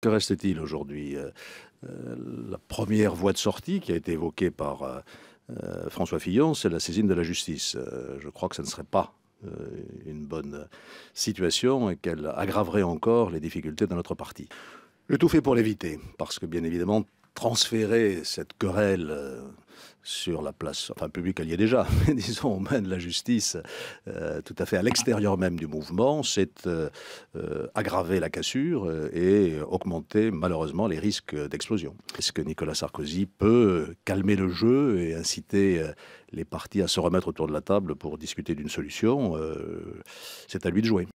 Que reste-t-il aujourd'hui euh, euh, La première voie de sortie qui a été évoquée par euh, François Fillon, c'est la saisine de la justice. je crois que ce ne serait pas une bonne situation et qu'elle aggraverait encore les difficultés de notre parti. Le tout fait pour l'éviter, parce que bien évidemment, transférer cette querelle sur la place, enfin publique, elle y est déjà, mais disons aux mains de la justice, euh, tout à fait à l'extérieur même du mouvement, c'est euh, euh, aggraver la cassure et augmenter malheureusement les risques d'explosion. Est-ce que Nicolas Sarkozy peut calmer le jeu et inciter les partis à se remettre autour de la table pour discuter d'une solution C'est à lui de jouer.